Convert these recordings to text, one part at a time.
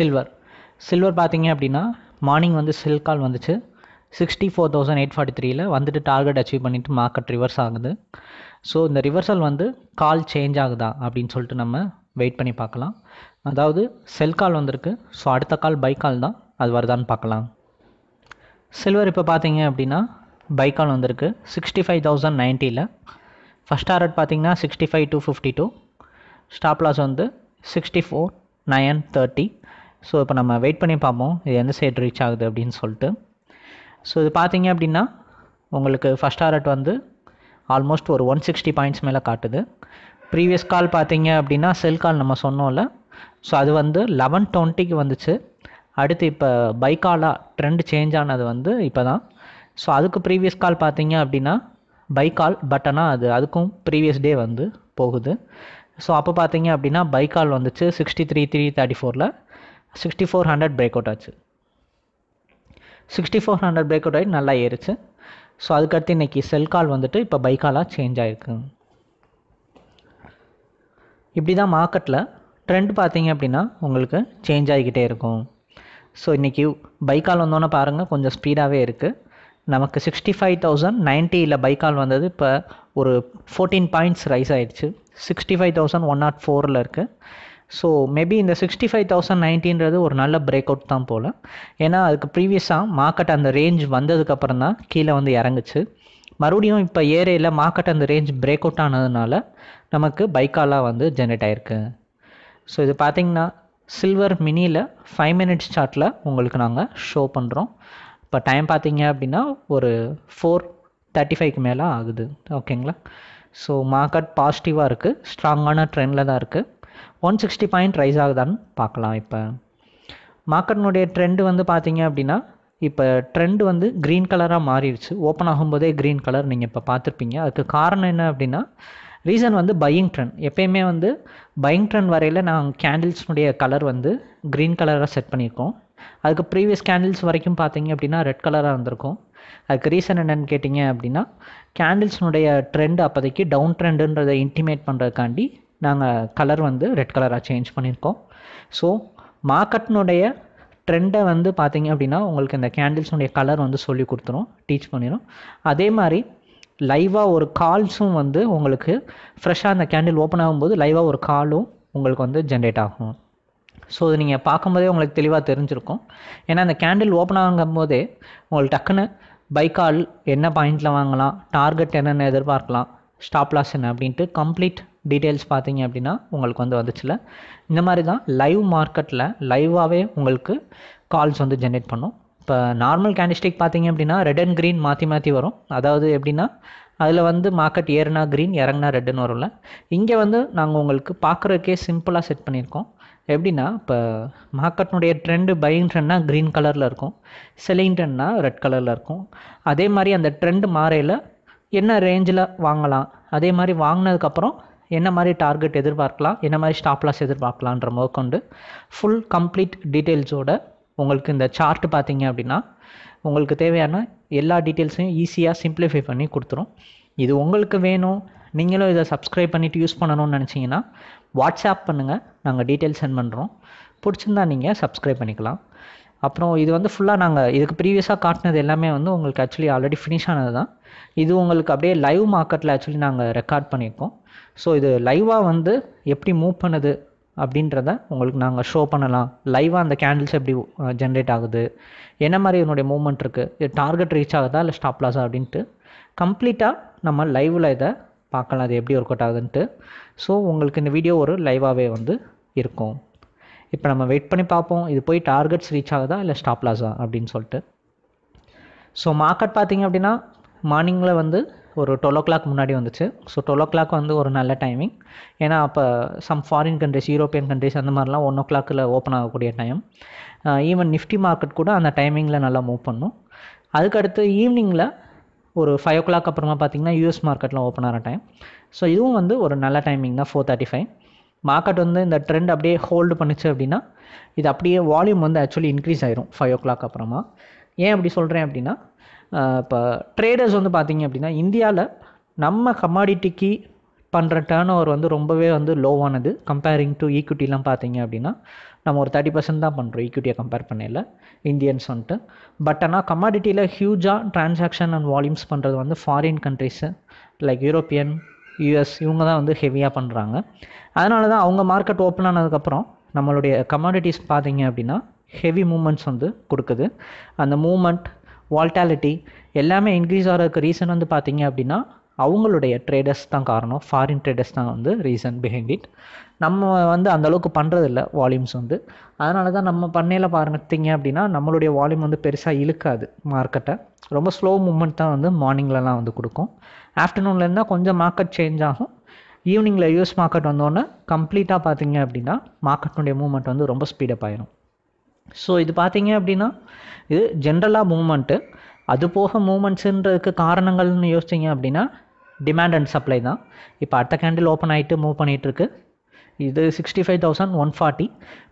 silver silver பார்த்தீங்க அப்படின்னா morning வந்து சில் கால் வந்துச்சு sixty four thousand eight forty த்ரீல வந்துட்டு டார்கெட் அச்சீவ் பண்ணிவிட்டு மார்க்கெட் ரிவர்ஸ் ஆகுது ஸோ இந்த ரிவர்சல் வந்து கால் சேஞ்ச் ஆகுதா அப்படின்னு சொல்லிட்டு நம்ம வெயிட் பண்ணி பார்க்கலாம் அதாவது செல் கால் வந்திருக்கு ஸோ அடுத்த கால் பை கால் தான் அது வருதான்னு பார்க்கலாம் சில்வர் இப்போ பார்த்தீங்க அப்படின்னா பை கால் வந்திருக்கு சிக்ஸ்டி ஃபைவ் தௌசண்ட் நைன்ட்டியில் ஃபஸ்ட் டார்கெட் பார்த்தீங்கன்னா sixty five two fifty two stop loss வந்து sixty four nine thirty so இப்போ நம்ம வெயிட் பண்ணி பார்ப்போம் இது எந்த சைடு ரீச் ஆகுது அப்படின்னு சொல்லிட்டு ஸோ இது பார்த்தீங்க அப்படின்னா உங்களுக்கு ஃபஸ்ட் ஆர்ட் வந்து ஆல்மோஸ்ட் ஒரு ஒன் சிக்ஸ்டி பாயிண்ட்ஸ் மேலே காட்டுது ப்ரீவியஸ் கால் பார்த்தீங்க அப்படின்னா செல் கால் நம்ம சொன்னோம்ல ஸோ அது வந்து லெவன் டுவெண்ட்டிக்கு வந்துச்சு அடுத்து இப்போ பைக்காலாக ட்ரெண்ட் சேஞ்ச் ஆனது வந்து இப்போ தான் ஸோ அதுக்கு ப்ரீவியஸ் கால் பார்த்தீங்க அப்படின்னா பைக்கால் பட் ஆனால் அது அதுக்கும் ப்ரீவியஸ் டே வந்து போகுது ஸோ அப்போ பார்த்தீங்க அப்படின்னா பைக்கால் வந்துச்சு சிக்ஸ்டி த்ரீ த்ரீ தேர்ட்டி ஃபோரில் sixty four hundred break out ஆச்சு sixty four hundred break out ஆகிட்டு நல்லா ஏறிச்சு ஸோ அதுக்கடுத்து இன்றைக்கி செல் கால் வந்துட்டு இப்போ பை காலாக சேஞ்ச் ஆகிருக்கு இப்படி தான் மார்க்கெட்டில் ட்ரெண்ட் பார்த்தீங்க அப்படின்னா உங்களுக்கு சேஞ்ச் ஆகிக்கிட்டே இருக்கும் ஸோ இன்றைக்கி பைக்கால் வந்தோன்னே பாருங்கள் கொஞ்சம் ஸ்பீடாகவே இருக்குது நமக்கு சிக்ஸ்டி ஃபைவ் தௌசண்ட் நைன்ட்டியில் பைக்கால் வந்தது இப்போ ஒரு ஃபோர்டீன் பாயிண்ட்ஸ் ரைஸ் ஆகிடுச்சு sixty five thousand one nought ஃபோரில் இருக்குது ஸோ மேபி இந்த சிக்ஸ்டி ஃபைவ் தௌசண்ட் நைன்டீன்றது ஒரு நல்ல பிரேக் அவுட் தான் போல் ஏன்னா அதுக்கு ப்ரீவியஸாக மார்க்கெட் அந்த ரேஞ்ச் வந்ததுக்கப்புறம் தான் கீழே வந்து இறங்குச்சு மறுபடியும் இப்போ ஏரியில் மார்க்கெட் அந்த ரேஞ்ச் பிரேக் அவுட் ஆனதுனால நமக்கு பைக்காலாக வந்து ஜென்ரேட் ஆகிருக்கு ஸோ இது பார்த்திங்கன்னா சில்வர் மினியில் ஃபைவ் மினிட்ஸ் சார்ட்டில் உங்களுக்கு நாங்கள் ஷோ பண்ணுறோம் இப்போ டைம் பார்த்தீங்க அப்படின்னா ஒரு ஃபோர் தேர்ட்டி ஃபைவ்க்கு மேலே ஆகுது ஓகேங்களா ஸோ மார்க்கெட் பாசிட்டிவாக இருக்குது ஸ்ட்ராங்கான ட்ரெண்டில் தான் இருக்குது ஒன் சிக்ஸ்டி பாயிண்ட் ரைஸ் ஆகுதான்னு பார்க்கலாம் இப்போ மார்க்கெட்னுடைய ட்ரெண்டு வந்து பார்த்தீங்க அப்படின்னா இப்போ ட்ரெண்டு வந்து க்ரீன் கலராக மாறிடுச்சு ஓப்பன் ஆகும்போதே க்ரீன் கலர் நீங்கள் இப்போ பார்த்துருப்பீங்க அதுக்கு காரணம் என்ன அப்படின்னா ரீசன் வந்து பையிங் ட்ரெண்ட் எப்பயுமே வந்து பையிங் ட்ரெண்ட் வரையில் நான் கேண்டில்ஸ்னுடைய கலர் வந்து க்ரீன் கலராக செட் பண்ணியிருக்கோம் அதுக்கு ப்ரீவியஸ் கேண்டில்ஸ் வரைக்கும் பார்த்தீங்க அப்படின்னா ரெட் கலராக இருந்திருக்கும் அதுக்கு ரீசன் என்னென்னு கேட்டிங்க அப்படின்னா கேண்டில்ஸ்னுடைய ட்ரெண்ட் அப்போதைக்கு டவுன் ட்ரெண்டுன்றதை இன்டிமேட் பண்ணுறதுக்காண்டி நாங்கள் கலர் வந்து ரெட் கலராக சேஞ்ச் பண்ணியிருக்கோம் ஸோ மார்க்கெட்னுடைய ட்ரெண்டை வந்து பார்த்தீங்க அப்படின்னா உங்களுக்கு இந்த கேண்டில்ஸுடைய கலர் வந்து சொல்லி கொடுத்துரும் டீச் பண்ணிடும் அதே மாதிரி லைவாக ஒரு கால்ஸும் வந்து உங்களுக்கு ஃப்ரெஷ்ஷாக அந்த கேண்டில் ஓப்பன் ஆகும்போது லைவாக ஒரு காலும் உங்களுக்கு வந்து ஜென்ரேட் ஆகும் ஸோ இது நீங்கள் பார்க்கும்போதே உங்களுக்கு தெளிவாக தெரிஞ்சிருக்கும் ஏன்னா அந்த கேண்டில் ஓப்பன் ஆகும் போதே உங்களுக்கு டக்குன்னு கால் என்ன பாயிண்டில் வாங்கலாம் டார்கெட் என்னென்ன எதிர்பார்க்கலாம் ஸ்டாப் லாஸ் என்ன அப்படின்ட்டு கம்ப்ளீட் டீட்டெயில்ஸ் பார்த்தீங்க அப்படின்னா உங்களுக்கு வந்து வந்துச்சுல இந்த மாதிரி தான் லைவ் மார்க்கெட்டில் லைவாகவே உங்களுக்கு கால்ஸ் வந்து ஜென்ரேட் பண்ணும் இப்போ நார்மல் கேண்டிஸ்டிக் பார்த்தீங்க அப்படின்னா ரெட் அண்ட் க்ரீன் மாற்றி மாற்றி வரும் அதாவது எப்படின்னா அதில் வந்து மார்க்கெட் ஏறுனா க்ரீன் இறங்குனா ரெட்டுன்னு வரும்ல இங்கே வந்து நாங்கள் உங்களுக்கு பார்க்குறதுக்கே சிம்பிளாக செட் பண்ணியிருக்கோம் எப்படின்னா இப்போ மார்க்கெட்னுடைய ட்ரெண்டு பையிங் ட்ரெண்ட்னா க்ரீன் கலரில் இருக்கும் செல்லிங் ட்ரெண்ட்னா ரெட் கலரில் இருக்கும் அதே மாதிரி அந்த ட்ரெண்டு மாறையில் என்ன ரேஞ்சில் வாங்கலாம் அதே மாதிரி வாங்கினதுக்கப்புறம் என்ன மாதிரி டார்கெட் எதிர்பார்க்கலாம் என்ன மாதிரி ஸ்டாப் லாஸ் எதிர்பார்க்கலான்ற முதற்கொண்டு ஃபுல் கம்ப்ளீட் டீட்டெயில்ஸோட உங்களுக்கு இந்த சார்ட் பார்த்தீங்க அப்படின்னா உங்களுக்கு தேவையான எல்லா டீட்டெயில்ஸையும் ஈஸியாக சிம்ப்ளிஃபை பண்ணி கொடுத்துரும் இது உங்களுக்கு வேணும் நீங்களும் இதை சப்ஸ்கிரைப் பண்ணிவிட்டு யூஸ் பண்ணணும்னு நினச்சிங்கன்னா வாட்ஸ்அப் பண்ணுங்கள் நாங்கள் டீட்டெயில் சென்ட் பண்ணுறோம் பிடிச்சிருந்தா நீங்கள் சப்ஸ்கிரைப் பண்ணிக்கலாம் அப்புறம் இது வந்து ஃபுல்லாக நாங்கள் இதுக்கு ப்ரீவியஸாக காட்டினது எல்லாமே வந்து உங்களுக்கு ஆக்சுவலி ஆல்ரெடி ஃபினிஷ் ஆனது தான் இது உங்களுக்கு அப்படியே லைவ் மார்க்கெட்டில் ஆக்சுவலி நாங்கள் ரெக்கார்ட் பண்ணியிருக்கோம் ஸோ இது லைவாக வந்து எப்படி மூவ் பண்ணுது அப்படின்றத உங்களுக்கு நாங்கள் ஷோ பண்ணலாம் லைவாக அந்த கேண்டில்ஸ் எப்படி ஜென்ரேட் ஆகுது என்ன மாதிரி இதனுடைய மூவ்மெண்ட் இருக்குது இது டார்கெட் ரீச் ஆகுதா இல்லை ஸ்டாப் லாஸா அப்படின்ட்டு கம்ப்ளீட்டாக நம்ம லைவில் இதை பார்க்கலாம் அது எப்படி ஒர்க் அவுட் ஆகுதுன்ட்டு ஸோ உங்களுக்கு இந்த வீடியோ ஒரு லைவாகவே வந்து இருக்கும் இப்போ நம்ம வெயிட் பண்ணி பார்ப்போம் இது போய் டார்கெட்ஸ் ரீச் ஆகுதா இல்லை ஸ்டாப் லாஸா அப்படின்னு சொல்லிட்டு ஸோ மார்க்கெட் பார்த்திங்க அப்படின்னா மார்னிங்கில் வந்து ஒரு டுவெல் ஓ கிளாக் முன்னாடி வந்துச்சு ஸோ டுவெல் ஓ கிளாக் வந்து ஒரு நல்ல டைமிங் ஏன்னா அப்போ some foreign countries European countries அந்த மாதிரிலாம் ஒன் ஓ கிளாக்கில் ஓப்பன் ஆகக்கூடிய டைம் ஈவன் நிஃப்டி மார்க்கெட் கூட அந்த டைமிங்கில் நல்லா மூவ் பண்ணும் அதுக்கடுத்து ஈவினிங்கில் ஒரு ஃபைவ் ஓ கிளாக் அப்புறமா பார்த்தீங்கன்னா யூஎஸ் மார்க்கெட்டில் ஓப்பன் ஆகிற டைம் ஸோ இதுவும் வந்து ஒரு நல்ல டைமிங் தான் ஃபோர் தேர்ட்டி ஃபைவ் மார்க்கெட் வந்து இந்த ட்ரெண்ட் அப்படியே ஹோல்டு பண்ணுச்சு அப்படின்னா இது அப்படியே வால்யூம் வந்து ஆக்சுவலி இன்க்ரீஸ் ஆயிரும் ஃபைவ் ஓ கிளாக் அப்புறமா ஏன் அப்படி சொல்கிறேன் அப்படின்னா இப்போ ட்ரேடர்ஸ் வந்து பார்த்திங்க அப்படின்னா இந்தியாவில் நம்ம கமாடிட்டிக்கு பண்ணுற டேர்ன் ஓவர் வந்து ரொம்பவே வந்து லோவானது கம்பேரிங் டு ஈக்விட்டிலாம் பார்த்தீங்க அப்படின்னா நம்ம ஒரு தேர்ட்டி பர்சன்ட் தான் பண்ணுறோம் ஈக்விட்டியை கம்பேர் பண்ணல இந்தியன்ஸ் வந்துட்டு பட் ஆனால் கமாடிட்டியில் ஹியூஜாக ட்ரான்சாக்ஷன் அண்ட் வால்யூம்ஸ் பண்ணுறது வந்து foreign countries like European US இவங்க தான் வந்து ஹெவியாக பண்ணுறாங்க அதனால தான் அவங்க மார்க்கெட் ஓப்பன் ஆனதுக்கப்புறம் நம்மளுடைய கமாடிட்டிஸ் பார்த்தீங்க அப்படின்னா ஹெவி மூமெண்ட்ஸ் வந்து கொடுக்குது அந்த மூமெண்ட் வால்டாலிட்டி எல்லாமே இன்க்ரீஸ் ஆகிறதுக்கு ரீசன் வந்து பார்த்தீங்க அப்படின்னா அவங்களுடைய ட்ரேடர்ஸ் தான் காரணம் ஃபாரின் ட்ரேடர்ஸ் தான் வந்து ரீசன் பிஹைண்ட் இட் நம்ம வந்து அந்தளவுக்கு பண்ணுறதில்ல வால்யூம்ஸ் வந்து அதனால தான் நம்ம பண்ணையில் பார்த்தீங்க அப்படின்னா நம்மளுடைய வால்யூம் வந்து பெருசாக இழுக்காது மார்க்கெட்டை ரொம்ப ஸ்லோ மூமெண்ட் தான் வந்து மார்னிங்லலாம் வந்து கொடுக்கும் ஆஃப்டர்நூன்லேருந்தால் கொஞ்சம் மார்க்கெட் சேஞ்ச் ஆகும் ஈவினிங்கில் யூஎஸ் மார்க்கெட் வந்தோடனே கம்ப்ளீட்டாக பார்த்தீங்க அப்படின்னா மார்க்கெட்டுடைய மூவ்மெண்ட் வந்து ரொம்ப ஸ்பீடப் ஆயிடும் ஸோ இது பார்த்தீங்க அப்படின்னா இது ஜென்ரலாக மூமெண்ட்டு அது போக மூமெண்ட்ஸுன்றதுக்கு காரணங்கள்னு யோசிச்சிங்க அப்படின்னா டிமாண்ட் அண்ட் சப்ளை தான் இப்போ அடுத்த கேண்டில் ஓப்பன் ஆகிட்டு மூவ் பண்ணிகிட்ருக்கு இது sixty five thousand one forty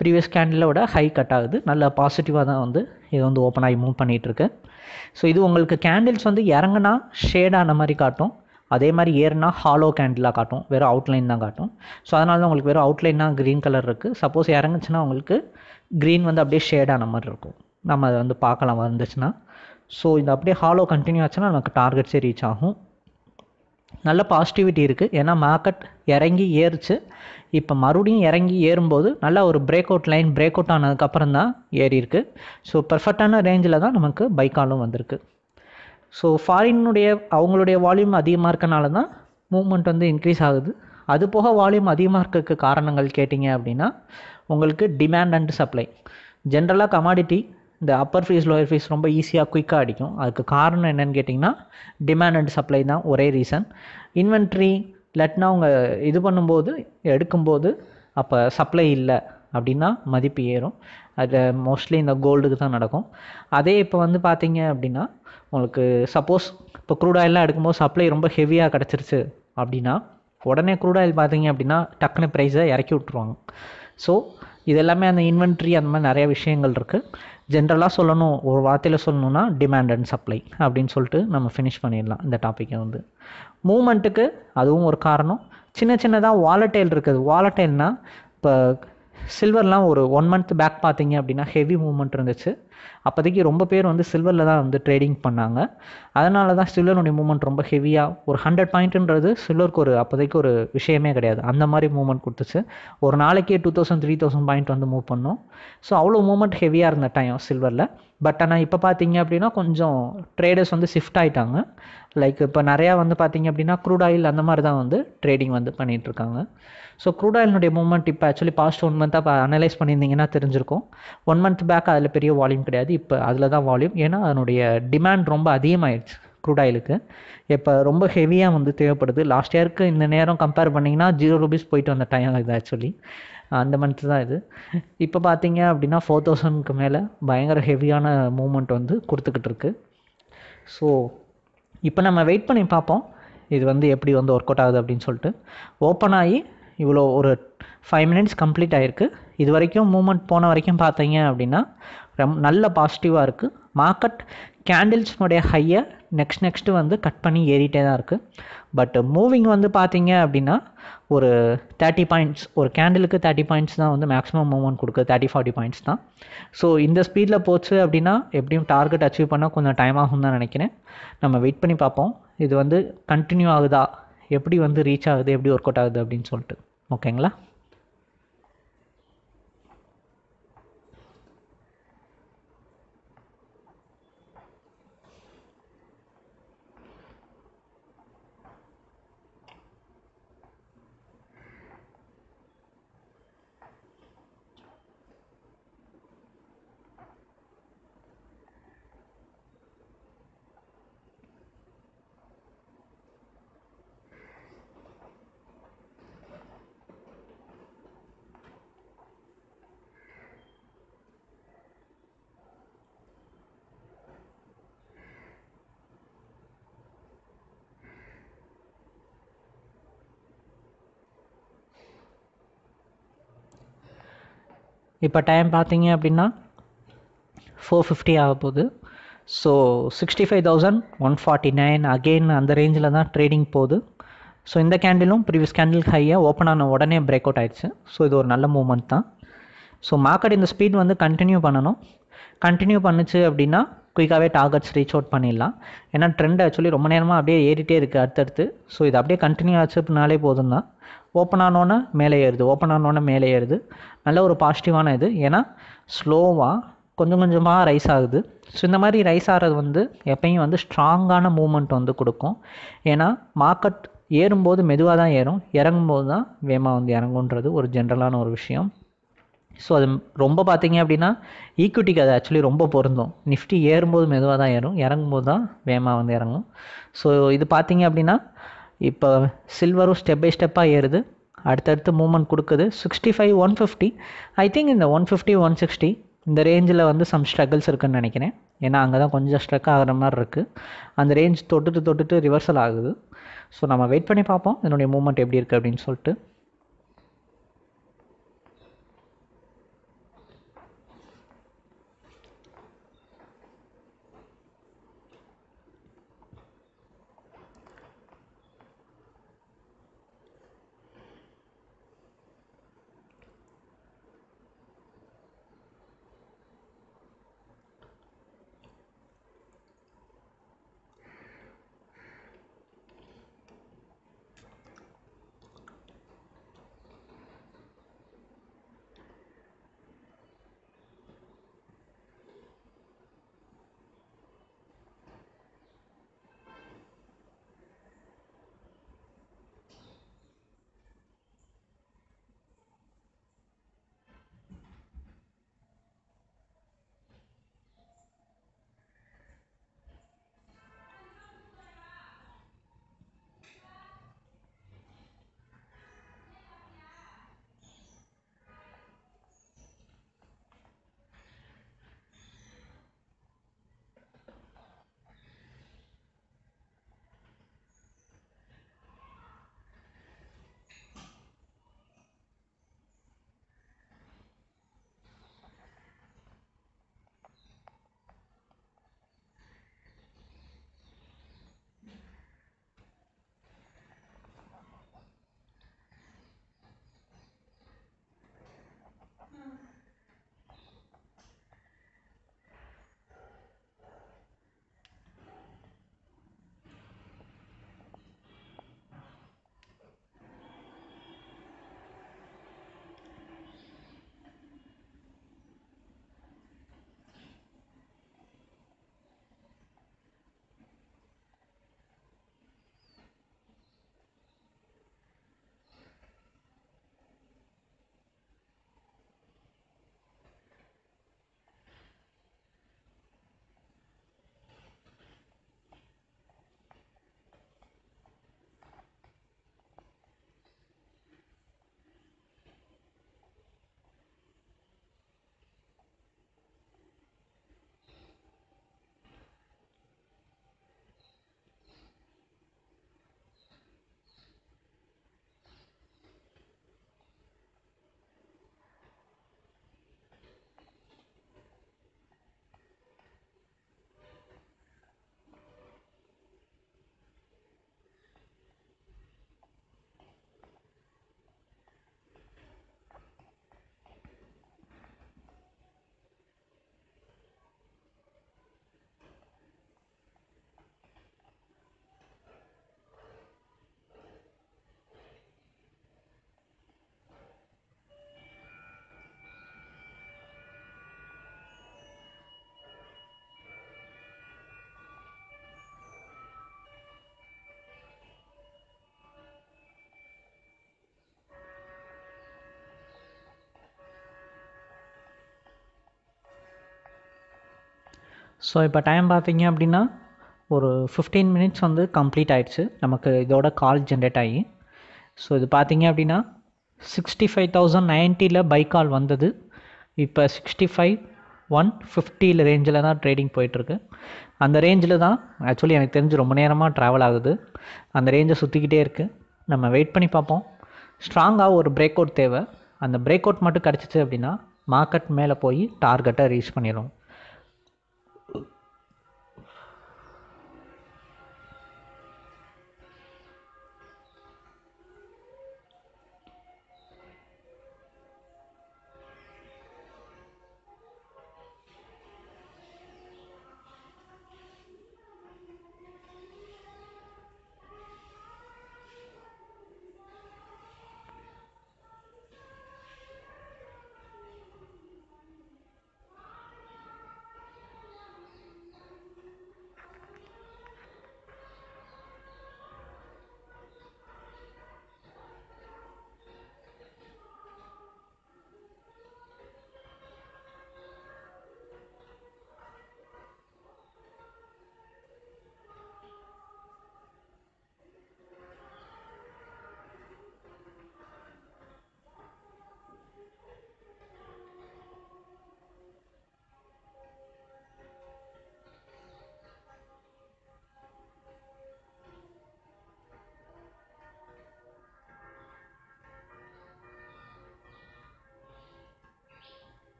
previous கேண்டிலோட விட ஹை கட் ஆகுது நல்ல பாசிட்டிவாக தான் வந்து இது வந்து ஓப்பன் ஆகி மூவ் பண்ணிகிட்ருக்கு ஸோ இது உங்களுக்கு கேண்டில்ஸ் வந்து இறங்கினா ஷேட் ஆன மாதிரி காட்டும் அதே மாதிரி ஏறுனா ஹாலோ கேண்டிலாக காட்டும் வெறும் அவுட்லைன் தான் காட்டும் ஸோ அதனால தான் உங்களுக்கு வெறும் அவுட்லைன் தான் க்ரீன் கலர் இருக்குது சப்போஸ் இறங்குச்சுன்னா உங்களுக்கு க்ரீன் வந்து அப்படியே ஷேடான மாதிரி இருக்கும் நம்ம அதை வந்து பார்க்கலாம் வந்துச்சுன்னா ஸோ இது அப்படியே ஹாலோ கண்டினியூ ஆச்சுன்னா நமக்கு டார்கெட்ஸே ரீச் ஆகும் நல்ல பாசிட்டிவிட்டி இருக்குது ஏன்னா மார்க்கெட் இறங்கி ஏறுச்சு இப்போ மறுபடியும் இறங்கி ஏறும்போது நல்லா ஒரு break out line break out ஆனதுக்கப்புறம் தான் ஏறி இருக்குது ஸோ பர்ஃபெக்டான ரேஞ்சில் தான் நமக்கு பைக்காலும் வந்திருக்கு ஸோ ஃபாரினுடைய அவங்களுடைய வால்யூம் அதிகமாக இருக்கனால தான் மூவ்மெண்ட் வந்து இன்க்ரீஸ் ஆகுது அது போக வால்யூம் அதிகமாக இருக்கிறதுக்கு காரணங்கள் கேட்டிங்க அப்படின்னா உங்களுக்கு டிமாண்ட் அண்ட் சப்ளை ஜென்ரலாக கமாடிட்டி இந்த அப்பர் ஃபீஸ் லோயர் ஃபீஸ் ரொம்ப ஈஸியாக குயிக்காக அடிக்கும் அதுக்கு காரணம் என்னென்னு கேட்டிங்கன்னா டிமாண்ட் அண்ட் சப்ளை தான் ஒரே ரீசன் இன்வென்ட்ரி லட்னா அவங்க இது பண்ணும்போது எடுக்கும்போது அப்போ சப்ளை இல்லை அப்படின்னா மதிப்பு ஏறும் அது மோஸ்ட்லி இந்த கோல்டுக்கு தான் நடக்கும் அதே இப்போ வந்து பார்த்தீங்க அப்படின்னா உங்களுக்கு சப்போஸ் இப்போ க்ரூட் ஆயிலெலாம் எடுக்கும்போது சப்ளை ரொம்ப ஹெவியாக கிடச்சிருச்சு அப்படின்னா உடனே க்ரூட் ஆயில் பார்த்தீங்க அப்படின்னா டக்குன்னு ப்ரைஸை இறக்கி விட்ருவாங்க ஸோ இதெல்லாமே அந்த இன்வென்ட்ரி அந்த மாதிரி நிறைய விஷயங்கள் இருக்குது ஜென்ரலாக சொல்லணும் ஒரு வார்த்தையில் சொல்லணும்னா டிமாண்ட் அண்ட் சப்ளை அப்படின்னு சொல்லிட்டு நம்ம ஃபினிஷ் பண்ணிடலாம் இந்த டாப்பிக்கை வந்து மூமெண்ட்டுக்கு அதுவும் ஒரு காரணம் சின்ன சின்னதாக வாலட்டைல் இருக்குது வாலட்டைல்னால் இப்போ சில்வர்லாம் ஒரு ஒன் மந்த் பேக் பார்த்தீங்க அப்படின்னா ஹெவி மூமெண்ட் இருந்துச்சு அப்போதைக்கு ரொம்ப பேர் வந்து சில்வரில் தான் வந்து ட்ரேடிங் பண்ணாங்க அதனால தான் சில்வருடைய மூமெண்ட் ரொம்ப ஹெவியாக ஒரு ஹண்ட்ரட் பாயிண்ட்டுன்றது சில்வருக்கு ஒரு அப்போதைக்கு ஒரு விஷயமே கிடையாது அந்த மாதிரி மூவ்மெண்ட் கொடுத்துச்சு ஒரு நாளைக்கே two thousand three thousand point வந்து மூவ் பண்ணோம் ஸோ அவ்வளோ மூமெண்ட் ஹெவியாக இருந்த டைம் சில்வரில் பட் ஆனால் இப்போ பார்த்தீங்க அப்படின்னா கொஞ்சம் ட்ரேடர்ஸ் வந்து ஷிஃப்ட் ஆகிட்டாங்க லைக் இப்போ நிறையா வந்து பார்த்திங்க அப்படின்னா க்ரூட் ஆயில் அந்த மாதிரி தான் வந்து ட்ரேடிங் வந்து பண்ணிகிட்ருக்காங்க ஸோ க்ரூட் ஆயிலினுடைய மூவ்மெண்ட் இப்போ ஆக்சுவலி பாஸ்ட் ஒன் மந்த்தாக இப்போ அனலைஸ் பண்ணியிருந்தீங்கன்னா தெரிஞ்சிருக்கும் ஒன் மந்த் பேக் அதில் பெரிய வால்யூம் கிடையாது இப்போ அதில் தான் வால்யூம் ஏன்னா அதனுடைய டிமாண்ட் ரொம்ப அதிகமாகிடுச்சு க்ரூட் ஆயிலுக்கு இப்போ ரொம்ப ஹெவியாக வந்து தேவைப்படுது லாஸ்ட் இயருக்கு இந்த நேரம் கம்பேர் பண்ணிங்கன்னா ஜீரோ ருபீஸ் போயிட்டு வந்த டைம் இது ஆக்சுவலி அந்த மந்த் தான் இது இப்போ பார்த்தீங்க அப்படின்னா ஃபோர் தௌசண்ட்க்கு மேலே பயங்கர ஹெவியான மூமெண்ட் வந்து கொடுத்துக்கிட்டு இருக்கு ஸோ இப்போ நம்ம வெயிட் பண்ணி பார்ப்போம் இது வந்து எப்படி வந்து ஒர்க் அவுட் ஆகுது அப்படின்னு சொல்லிட்டு ஓப்பன் ஆகி இவ்வளோ ஒரு ஃபைவ் மினிட்ஸ் கம்ப்ளீட் ஆகிருக்கு இது வரைக்கும் மூமெண்ட் போன வரைக்கும் பார்த்தீங்க அப்படின்னா ரொம்ப நல்ல பாசிட்டிவாக இருக்குது மார்க்கெட் கேண்டில்ஸ்னுடைய ஹையை நெக்ஸ்ட் நெக்ஸ்ட்டு வந்து கட் பண்ணி ஏறிட்டே தான் இருக்குது பட் மூவிங் வந்து பார்த்தீங்க அப்படின்னா ஒரு தேர்ட்டி பாயிண்ட்ஸ் ஒரு கேண்டிலுக்கு தேர்ட்டி பாயிண்ட்ஸ் தான் வந்து மேக்ஸிமம் மூவ்மெண்ட் கொடுக்குது தேர்ட்டி ஃபார்ட்டி பாயிண்ட்ஸ் தான் ஸோ இந்த ஸ்பீடில் போச்சு அப்படின்னா எப்படியும் டார்கெட் அச்சீவ் பண்ணால் கொஞ்சம் டைம் ஆகும் தான் நினைக்கிறேன் நம்ம வெயிட் பண்ணி பார்ப்போம் இது வந்து கண்டினியூ ஆகுதா எப்படி வந்து ரீச் ஆகுது எப்படி ஒர்க் அவுட் ஆகுது அப்படின்னு சொல்லிட்டு ஓகேங்களா இப்போ டைம் பார்த்தீங்க அப்படின்னா ஃபோர் ஃபிஃப்டி ஆக போகுது so sixty five thousand one forty nine again அந்த ரேஞ்சில் தான் ட்ரேடிங் போகுது ஸோ இந்த கேண்டிலும் ப்ரீவியஸ் கேண்டில் ஹையாக ஓப்பன் ஆன உடனே பிரேக் அவுட் ஆயிடுச்சு ஸோ இது ஒரு நல்ல மூமெண்ட் தான் ஸோ மார்க்கெட் இந்த ஸ்பீட் வந்து கண்டினியூ பண்ணணும் கண்டினியூ பண்ணுச்சு அப்படின்னா குயிக்காகவே டார்கெட்ஸ் ரீச் அவுட் பண்ணிடலாம் ஏன்னா ட்ரெண்ட் ஆக்சுவலி ரொம்ப நேரமாக அப்படியே ஏறிட்டே இருக்குது அடுத்தடுத்து ஸோ இது அப்படியே கண்டினியூ ஆச்சுனாலே போதும் தான் ஓப்பன் ஆனோன்னே மேலே ஏறுது ஓப்பன் ஆனோன்னே மேலே ஏறுது நல்ல ஒரு பாசிட்டிவான இது ஏன்னா ஸ்லோவாக கொஞ்சம் கொஞ்சமாக ரைஸ் ஆகுது ஸோ இந்த மாதிரி ரைஸ் ஆகிறது வந்து எப்பயும் வந்து ஸ்ட்ராங்கான மூமெண்ட் வந்து கொடுக்கும் ஏன்னா மார்க்கெட் ஏறும்போது மெதுவாக தான் ஏறும் இறங்கும்போது தான் வேமா வந்து இறங்குன்றது ஒரு ஜென்ரலான ஒரு விஷயம் ஸோ அது ரொம்ப பார்த்தீங்க அப்படின்னா ஈக்குவிட்டிக்கு அது ஆக்சுவலி ரொம்ப பொருந்தும் நிஃப்டி ஏறும்போது மெதுவாக தான் ஏறும் இறங்கும்போது தான் வேமாக வந்து இறங்கும் ஸோ இது பார்த்தீங்க அப்படின்னா இப்போ சில்வரும் ஸ்டெப் பை ஸ்டெப்பாக ஏறுது அடுத்தடுத்து மூமெண்ட் கொடுக்குது sixty five one fifty I think இந்த ஒன் ஃபிஃப்டி ஒன் சிக்ஸ்டி இந்த ரேஞ்சில் வந்து சம் ஸ்ட்ரகிள்ஸ் இருக்குன்னு நினைக்கிறேன் ஏன்னா அங்கே தான் கொஞ்சம் ஸ்ட்ரக் ஆகிற மாதிரி இருக்குது அந்த ரேஞ்ச் தொட்டுட்டு தொட்டுட்டு ரிவர்சல் ஆகுது ஸோ நம்ம வெயிட் பண்ணி பார்ப்போம் இதனுடைய மூமெண்ட் எப்படி இருக்குது அப்படின்னு சொல்லிட்டு ஸோ இப்போ டைம் பார்த்தீங்க அப்படின்னா ஒரு ஃபிஃப்டீன் மினிட்ஸ் வந்து கம்ப்ளீட் ஆகிடுச்சு நமக்கு இதோட கால் ஜென்ரேட் ஆகி ஸோ இது பார்த்தீங்க அப்படின்னா சிக்ஸ்டி ஃபைவ் தௌசண்ட் நைன்ட்டியில் பை கால் வந்தது இப்போ சிக்ஸ்டி ஃபைவ் ஒன் ஃபிஃப்டியில் ரேஞ்சில் தான் ட்ரேடிங் போயிட்டுருக்கு அந்த ரேஞ்சில் தான் ஆக்சுவலி எனக்கு தெரிஞ்சு ரொம்ப நேரமாக ட்ராவல் ஆகுது அந்த ரேஞ்சை சுற்றிக்கிட்டே இருக்குது நம்ம வெயிட் பண்ணி பார்ப்போம் ஸ்ட்ராங்காக ஒரு பிரேக் அவுட் தேவை அந்த பிரேக் அவுட் மட்டும் கிடச்சிச்சு அப்படின்னா மார்க்கெட் மேலே போய் டார்கெட்டை ரீச் பண்ணிடுவோம்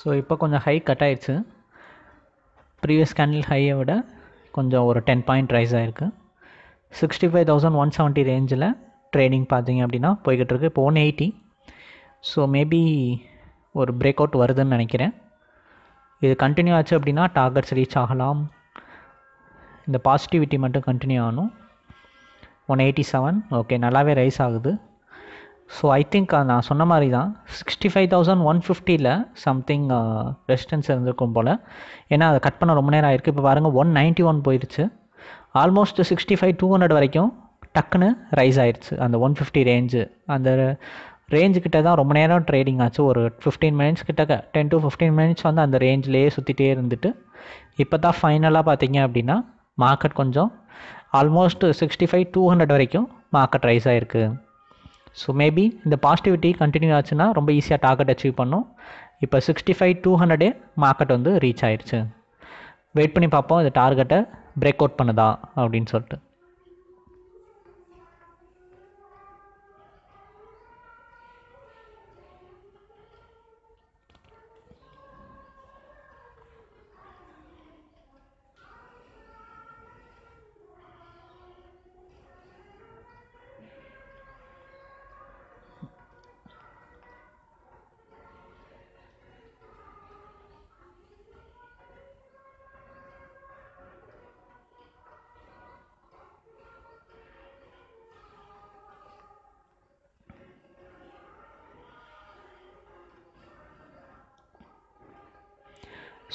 ஸோ இப்போ கொஞ்சம் ஹை கட் ஆயிடுச்சு ப்ரீவியஸ் கேண்டில் ஹையை விட கொஞ்சம் ஒரு டென் பாயிண்ட் ரைஸ் ஆகிருக்கு sixty five thousand one seventy ரேஞ்சில் ட்ரேடிங் பார்த்தீங்க அப்படின்னா போய்கிட்டு இருக்கு இப்போ ஒன் எயிட்டி ஸோ மேபி ஒரு பிரேக் அவுட் வருதுன்னு நினைக்கிறேன் இது கண்டினியூ ஆச்சு அப்படின்னா டார்கெட்ஸ் ரீச் ஆகலாம் இந்த பாசிட்டிவிட்டி மட்டும் கண்டினியூ ஆகணும் ஒன் எயிட்டி செவன் ஓகே நல்லாவே ரைஸ் ஆகுது ஸோ ஐ திங்க் நான் சொன்ன மாதிரி தான் சிக்ஸ்டி ஃபைவ் தௌசண்ட் ஒன் ஃபிஃப்டியில் சம்திங் ரெசிஸ்டன்ஸ் இருந்திருக்கும் போல் ஏன்னா அதை கட் பண்ண ரொம்ப நேரம் ஆயிருக்கு இப்போ பாருங்கள் ஒன் நைன்ட்டி ஒன் போயிடுச்சு almost sixty five two hundred வரைக்கும் டக்குன்னு ரைஸ் ஆயிடுச்சு அந்த ஒன் ஃபிஃப்டி ரேஞ்சு அந்த ரேஞ்சு கிட்ட தான் ரொம்ப நேரம் ட்ரேடிங் ஆச்சு ஒரு ஃபிஃப்டீன் மினிட்ஸ் கிட்டக்க டென் டு ஃபிஃப்டீன் மினிட்ஸ் வந்து அந்த ரேஞ்சிலேயே சுற்றிட்டே இருந்துட்டு இப்போ தான் ஃபைனலாக பார்த்தீங்க அப்படின்னா மார்க்கெட் கொஞ்சம் almost sixty five two hundred வரைக்கும் மார்க்கெட் ரைஸ் ஆகிருக்கு ஸோ மேபி இந்த பாசிட்டிவிட்டி கண்டினியூ ஆச்சுன்னா ரொம்ப ஈஸியாக டார்கெட் அச்சீவ் பண்ணும் இப்போ சிக்ஸ்டி ஃபைவ் டூ ஹண்ட்ரடே மார்க்கெட் வந்து ரீச் ஆயிடுச்சு வெயிட் பண்ணி பார்ப்போம் இந்த டார்கெட்டை பிரேக் அவுட் பண்ணுதா அப்படின்னு சொல்லிட்டு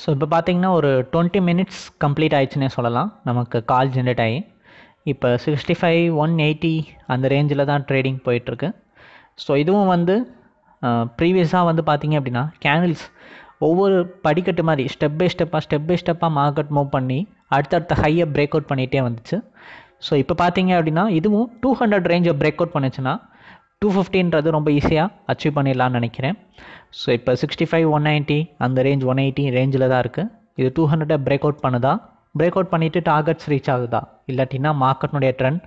ஸோ இப்போ பார்த்திங்கன்னா ஒரு டுவெண்ட்டி மினிட்ஸ் கம்ப்ளீட் ஆயிடுச்சுன்னே சொல்லலாம் நமக்கு கால் ஜென்ரேட் ஆகி இப்போ சிக்ஸ்டி ஃபைவ் ஒன் எயிட்டி அந்த ரேஞ்சில் தான் ட்ரேடிங் போயிட்டுருக்கு ஸோ இதுவும் வந்து ப்ரீவியஸாக வந்து பார்த்திங்க அப்படின்னா கேண்டில்ஸ் ஒவ்வொரு படிக்கட்டு மாதிரி ஸ்டெப் பை ஸ்டெப்பாக ஸ்டெப் பை ஸ்டெப்பாக மார்க்கெட் மூவ் பண்ணி அடுத்தடுத்த ஹையை பிரேக் அவுட் பண்ணிகிட்டே வந்துச்சு ஸோ இப்போ பார்த்தீங்க அப்படின்னா இதுவும் டூ ஹண்ட்ரட் ரேஞ்சை பிரேக் அவுட் பண்ணுச்சுன்னா டூ ஃபிஃப்டின்றது ரொம்ப ஈஸியாக அச்சீவ் பண்ணிடலான்னு நினைக்கிறேன் ஸோ இப்போ சிக்ஸ்டி ஃபைவ் ஒன் நைன்ட்டி அந்த ரேஞ்ச் ஒன் எயிட்டி ரேஞ்சில் தான் இருக்குது இது டூ ஹண்ட்ரடை பிரேக் அவுட் பண்ணுதா பிரேக் அவுட் பண்ணிவிட்டு டார்கெட்ஸ் ரீச் ஆகுதா இல்லாட்டினா மார்க்கெட்னுடைய ட்ரெண்ட்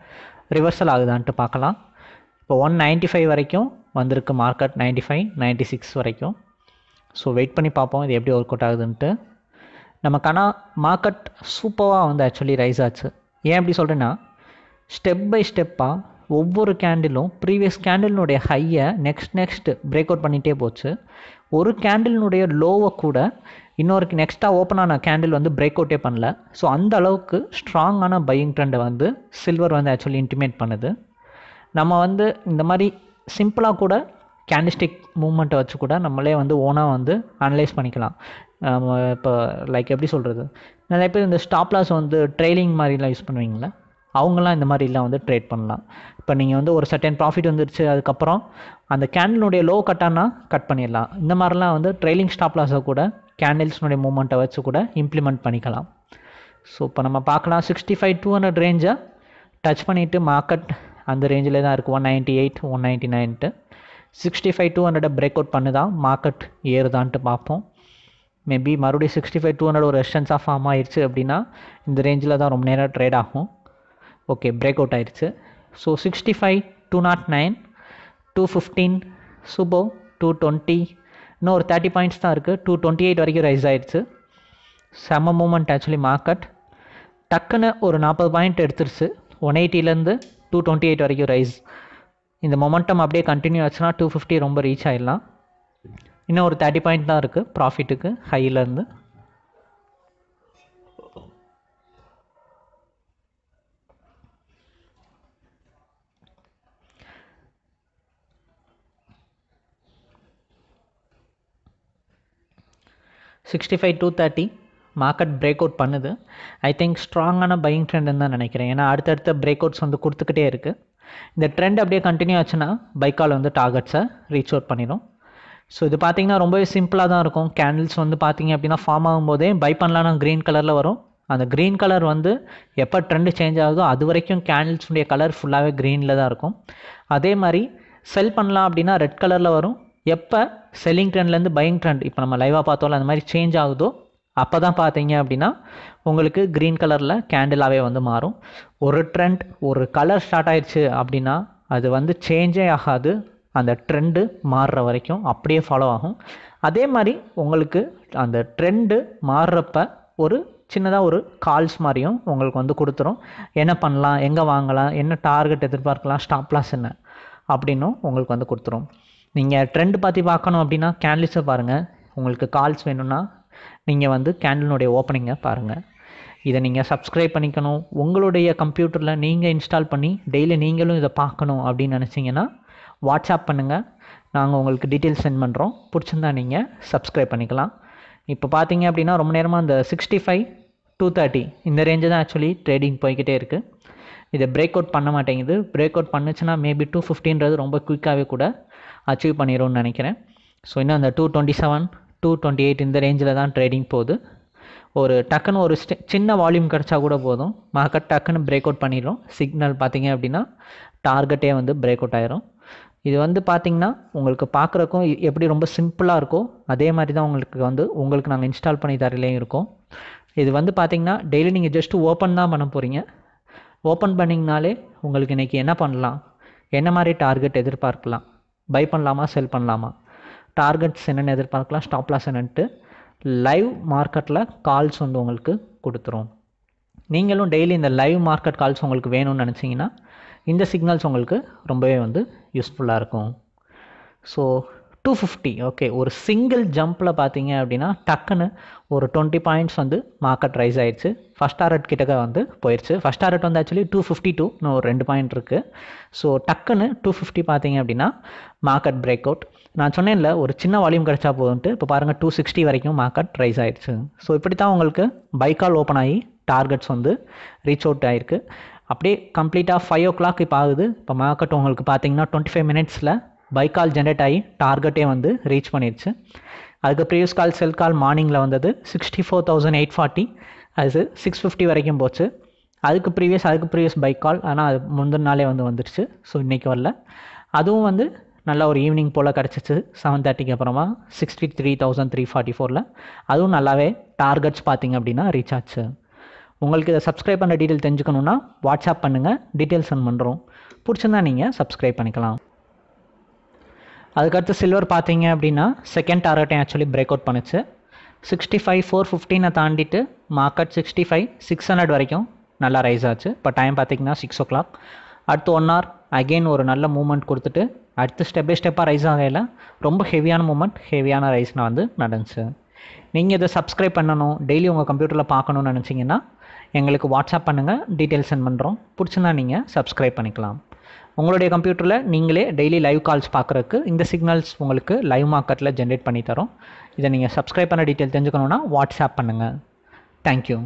ரிவர்சல் ஆகுதான்ட்டு பார்க்கலாம் இப்போ ஒன் நைன்ட்டி ஃபைவ் வரைக்கும் வந்திருக்கு market ninety five ninety six வரைக்கும் ஸோ வெயிட் பண்ணி பார்ப்போம் இது எப்படி ஒர்க் அவுட் ஆகுதுன்ட்டு நமக்கு ஆனால் மார்க்கெட் சூப்பராக வந்து ஆக்சுவலி ரைஸ் ஆச்சு ஏன் அப்படி சொல்கிறேன்னா ஸ்டெப் பை ஸ்டெப்பாக ஒவ்வொரு கேண்டிலும் ப்ரீவியஸ் கேண்டிலினுடைய ஹையை நெக்ஸ்ட் நெக்ஸ்ட் பிரேக் அவுட் பண்ணிகிட்டே போச்சு ஒரு கேண்டிலினுடைய லோவை கூட இன்னொரு நெக்ஸ்ட்டாக ஓப்பன் ஆன கேண்டில் வந்து பிரேக் அவுட்டே பண்ணல ஸோ அந்த அளவுக்கு ஸ்ட்ராங்கான பையிங் ட்ரெண்டை வந்து சில்வர் வந்து ஆக்சுவலி இன்டிமேட் பண்ணுது நம்ம வந்து இந்த மாதிரி சிம்பிளாக கூட கேண்டிஸ்டிக் மூமெண்ட்டை வச்சு கூட நம்மளே வந்து ஓனாக வந்து அனலைஸ் பண்ணிக்கலாம் இப்போ லைக் எப்படி சொல்கிறது நிறைய பேர் இந்த ஸ்டாப்லாஸ் வந்து ட்ரெய்லிங் மாதிரிலாம் யூஸ் பண்ணுவீங்களா அவங்களாம் இந்த மாதிரிலாம் வந்து ட்ரேட் பண்ணலாம் இப்போ நீங்கள் வந்து ஒரு சர்டன் ப்ராஃபிட் வந்துருச்சு அதுக்கப்புறம் அந்த கேண்டிலுடைய லோ கட்டானா கட் பண்ணிடலாம் இந்த மாதிரிலாம் வந்து ட்ரெய்லிங் ஸ்டாப்லாஸை கூட கேண்டில்ஸ்னுடைய மூமெண்ட்டை வச்சு கூட இம்ப்ளிமெண்ட் பண்ணிக்கலாம் ஸோ இப்போ நம்ம பார்க்கலாம் சிக்ஸ்டி ஃபைவ் டூ ஹண்ட்ரட் ரேஞ்சை டச் பண்ணிவிட்டு மார்க்கெட் அந்த ரேஞ்சில் தான் இருக்குது one ninety eight one ninety nine sixty five two ஹண்ட்ரடை பிரேக் அவுட் பண்ணுதான் மார்க்கெட் ஏறுதான்ட்டு பார்ப்போம் மேபி மறுபடியும் சிக்ஸ்டி ஃபைவ் டூ ஹண்ட்ரட் ஒரு ரெஸ்டன்ஸாக ஃபார்ம் ஆயிடுச்சு அப்படின்னா இந்த ரேஞ்சில் தான் ரொம்ப நேரம் ட்ரேட் ஆகும் ஓகே பிரேக் அவுட் ஆயிடுச்சு so sixty five two nought nine two fifteen சுபோ டூ டுவெண்ட்டி இன்னும் ஒரு தேர்ட்டி பாயிண்ட்ஸ் தான் இருக்குது டூ டுவெண்ட்டி எயிட் வரைக்கும் ரைஸ் ஆயிடுச்சு செம மூமெண்ட் ஆக்சுவலி மார்க்கெட் டக்குன்னு ஒரு நாற்பது பாயிண்ட் எடுத்துருச்சு ஒன் எயிட்டிலேருந்து டூ டுவெண்ட்டி எயிட் வரைக்கும் ரைஸ் இந்த மொமெண்டம் அப்படியே கண்டினியூ ஆச்சுன்னா டூ ஃபிஃப்டி ரொம்ப ரீச் ஆகிடலாம் இன்னும் ஒரு தேர்ட்டி பாயிண்ட் தான் இருக்குது ப்ராஃபிட்டுக்கு ஹையிலேருந்து sixty five two thirty market break out பண்ணுது ஐ திங்க் ஸ்ட்ராங்கான பையிங் ட்ரெண்டுன்னு தான் நினைக்கிறேன் ஏன்னா அடுத்தடுத்த பிரேக் அவுட்ஸ் வந்து கொடுத்துக்கிட்டே இருக்குது இந்த ட்ரெண்ட் அப்படியே கண்டினியூ ஆச்சுன்னா பைக்கால் வந்து டார்கெட்ஸை ரீச் அவுட் பண்ணிடும் ஸோ இது பார்த்தீங்கன்னா ரொம்பவே சிம்பிளாக தான் இருக்கும் கேண்டில்ஸ் வந்து பார்த்தீங்க அப்படின்னா ஃபார்ம் ஆகும்போதே பை பண்ணலாம்னா க்ரீன் கலரில் வரும் அந்த க்ரீன் கலர் வந்து எப்போ ட்ரெண்டு சேஞ்ச் ஆகுதோ அது வரைக்கும் கேண்டில்ஸுடைய கலர் ஃபுல்லாகவே க்ரீனில் தான் இருக்கும் அதே மாதிரி செல் பண்ணலாம் அப்படின்னா ரெட் கலரில் வரும் எப்போ செல்லிங் ட்ரெண்ட்லேருந்து பையிங் ட்ரெண்ட் இப்போ நம்ம லைவாக பார்த்தோம்ல அந்த மாதிரி சேஞ்ச் ஆகுதோ அப்போ தான் பார்த்தீங்க அப்படின்னா உங்களுக்கு க்ரீன் கலரில் கேண்டிலாகவே வந்து மாறும் ஒரு ட்ரெண்ட் ஒரு கலர் ஸ்டார்ட் ஆயிடுச்சு அப்படின்னா அது வந்து சேஞ்சே ஆகாது அந்த ட்ரெண்டு மாறுற வரைக்கும் அப்படியே ஃபாலோ ஆகும் அதே மாதிரி உங்களுக்கு அந்த ட்ரெண்டு மாறுறப்ப ஒரு சின்னதாக ஒரு கால்ஸ் மாதிரியும் உங்களுக்கு வந்து கொடுத்துரும் என்ன பண்ணலாம் எங்கே வாங்கலாம் என்ன டார்கெட் எதிர்பார்க்கலாம் ஸ்டாப்லாஸ் என்ன அப்படின்னும் உங்களுக்கு வந்து கொடுத்துரும் நீங்கள் ட்ரெண்ட் பற்றி பார்க்கணும் அப்படின்னா கேன்லிஸை பாருங்கள் உங்களுக்கு கால்ஸ் வேணும்னா நீங்கள் வந்து கேண்டிலுடைய ஓப்பனிங்கை பாருங்கள் இதை நீங்கள் சப்ஸ்கிரைப் பண்ணிக்கணும் உங்களுடைய கம்ப்யூட்டரில் நீங்கள் இன்ஸ்டால் பண்ணி டெய்லி நீங்களும் இதை பார்க்கணும் அப்படின்னு நினச்சிங்கன்னா வாட்ஸ்அப் பண்ணுங்கள் நாங்கள் உங்களுக்கு டீட்டெயில்ஸ் சென்ட் பண்ணுறோம் பிடிச்சிருந்தா நீங்கள் சப்ஸ்கிரைப் பண்ணிக்கலாம் இப்போ பார்த்தீங்க அப்படின்னா ரொம்ப நேரமாக அந்த சிக்ஸ்டி ஃபைவ் டூ தேர்ட்டி இந்த ரேஞ்சு தான் ஆக்சுவலி ட்ரேடிங் போய்கிட்டே இருக்குது இதை பிரேக் அவுட் பண்ண மாட்டேங்குது பிரேக் அவுட் பண்ணுச்சுன்னா மேபி டூ ஃபிஃப்டின்றது ரொம்ப குயிக்காகவே கூட அச்சீவ் பண்ணிடும்னு நினைக்கிறேன் ஸோ இன்னும் அந்த two twenty seven two twenty eight இந்த ரேஞ்சில் தான் ட்ரேடிங் போகுது ஒரு டக்குன்னு ஒரு ஸ்டெ சின்ன வால்யூம் கிடச்சா கூட போதும் மார்க்கெட் டக்குன்னு பிரேக் அவுட் பண்ணிடும் சிக்னல் பார்த்தீங்க அப்படின்னா டார்கெட்டே வந்து பிரேக் அவுட் ஆயிரும் இது வந்து பார்த்திங்கன்னா உங்களுக்கு பார்க்குறக்கும் எப்படி ரொம்ப சிம்பிளாக இருக்கோ அதே மாதிரி தான் உங்களுக்கு வந்து உங்களுக்கு நாங்கள் இன்ஸ்டால் பண்ணி தரலையும் இருக்கோம் இது வந்து பார்த்திங்கன்னா டெய்லி நீங்கள் ஜஸ்ட்டு ஓப்பன் தான் பண்ண போகிறீங்க ஓப்பன் பண்ணிங்கனாலே உங்களுக்கு இன்றைக்கி என்ன பண்ணலாம் என்ன மாதிரி டார்கெட் எதிர்பார்க்கலாம் பை பண்ணலாமா செல் பண்ணலாமா டார்கெட்ஸ் என்னென்னு எதிர்பார்க்கலாம் ஸ்டாப் லாஸ் என்னன்ட்டு லைவ் மார்க்கெட்டில் கால்ஸ் வந்து உங்களுக்கு கொடுத்துரும் நீங்களும் டெய்லி இந்த லைவ் மார்க்கெட் கால்ஸ் உங்களுக்கு வேணும்னு நினச்சிங்கன்னா இந்த சிக்னல்ஸ் உங்களுக்கு ரொம்பவே வந்து யூஸ்ஃபுல்லாக இருக்கும் ஸோ டூ ஃபிஃப்டி ஓகே ஒரு சிங்கிள் ஜம்பில் பார்த்தீங்க அப்படின்னா டக்குன்னு ஒரு டுவெண்ட்டி பாயிண்ட்ஸ் வந்து மார்க்கெட் ரைஸ் ஆயிடுச்சு ஃபஸ்ட் டாரட் கிட்டக்க வந்து போயிடுச்சு ஃபஸ்ட் டாரட் வந்து ஆக்சுவலி டூ ஃபிஃப்டி டூ இன்னும் ஒரு ரெண்டு பாயிண்ட் இருக்குது ஸோ டக்குன்னு டூ ஃபிஃப்டி பார்த்தீங்க அப்படின்னா மார்க்கெட் பிரேக் அவுட் நான் சொன்னேன்ல ஒரு சின்ன வால்யூம் கிடச்சா போதுன்ட்டு இப்போ பாருங்கள் டூ சிக்ஸ்டி வரைக்கும் மார்க்கெட் ரைஸ் ஆயிடுச்சு ஸோ இப்படி தான் உங்களுக்கு பைக்கால் ஓப்பன் ஆகி டார்கெட்ஸ் வந்து ரீச் அவுட் ஆகிருக்கு அப்படியே கம்ப்ளீட்டாக ஃபைவ் ஓ கிளாக் இப்போ ஆகுது இப்போ மார்க்கெட் உங்களுக்கு பார்த்தீங்கன்னா டுவெண்ட்டி ஃபைவ் மினிட்ஸில் பை கால் ஜென்ரேட் ஆகி டார்கெட்டே வந்து ரீச் பண்ணிடுச்சு அதுக்கு ப்ரீவியஸ் கால் செல் கால் மார்னிங்கில் வந்தது sixty four thousand eight forty அது சிக்ஸ் ஃபிஃப்டி வரைக்கும் போச்சு அதுக்கு ப்ரீவியஸ் அதுக்கு ப்ரீவியஸ் பைக் கால் ஆனால் அது முந்தின நாளே வந்து வந்துடுச்சு ஸோ இன்றைக்கி வரல அதுவும் வந்து நல்லா ஒரு ஈவினிங் போல் கிடச்சிச்சு செவன் தேர்ட்டிக்கு அப்புறமா sixty three thousand three forty ஃபோரில் அதுவும் நல்லாவே டார்கெட்ஸ் பார்த்தீங்க அப்படின்னா ரீச் ஆச்சு உங்களுக்கு இதை சப்ஸ்கிரைப் பண்ண டீட்டெயில் தெரிஞ்சுக்கணுன்னா வாட்ஸ்அப் பண்ணுங்கள் டீட்டெயில்ஸ் சென்ட் பண்ணுறோம் பிடிச்சிருந்தா நீங்கள் சப்ஸ்கிரைப் பண்ணிக்கலாம் அதுக்கடுத்து சில்வர் பார்த்தீங்க அப்படின்னா செகண்ட் டார்கெட்டை ஆக்சுவலி பிரேக் அவுட் பண்ணுச்சு சிக்ஸ்டி ஃபைவ் ஃபோர் ஃபிஃப்டீனை தாண்டிட்டு market sixty five six hundred வரைக்கும் நல்லா ரைஸ் ஆச்சு இப்போ டைம் பார்த்திங்கன்னா சிக்ஸ் ஓ கிளாக் அடுத்து ஒன் ஹவர் அகெயின் ஒரு நல்ல மூமெண்ட் கொடுத்துட்டு அடுத்து ஸ்டெப் பை ஸ்டெப்பாக ரைஸ் ஆகையில் ரொம்ப ஹெவியான மூமெண்ட் ஹெவியான ரைஸ்னால் வந்து நடந்துச்சு நீங்கள் இதை சப்ஸ்கிரைப் பண்ணணும் டெய்லி உங்கள் கம்ப்யூட்டரில் பார்க்கணுன்னு நினச்சிங்கன்னா எங்களுக்கு வாட்ஸ்அப் பண்ணுங்கள் டீட்டெயில்ஸ் சென்ட் பண்ணுறோம் பிடிச்சிருந்தா நீங்கள் சப்ஸ்கிரைப் பண்ணிக்கலாம் உங்களுடைய கம்ப்யூட்டரில் நீங்களே டெய்லி லைவ் கால்ஸ் பார்க்குறதுக்கு இந்த சிக்னல்ஸ் உங்களுக்கு லைவ் மார்க்கெட்டில் ஜென்ரேட் பண்ணி தரும் இதை நீங்கள் சப்ஸ்கிரைப் பண்ண டீட்டெயில் தெரிஞ்சுக்கணுன்னா வாட்ஸ்அப் பண்ணுங்கள் தேங்க்யூ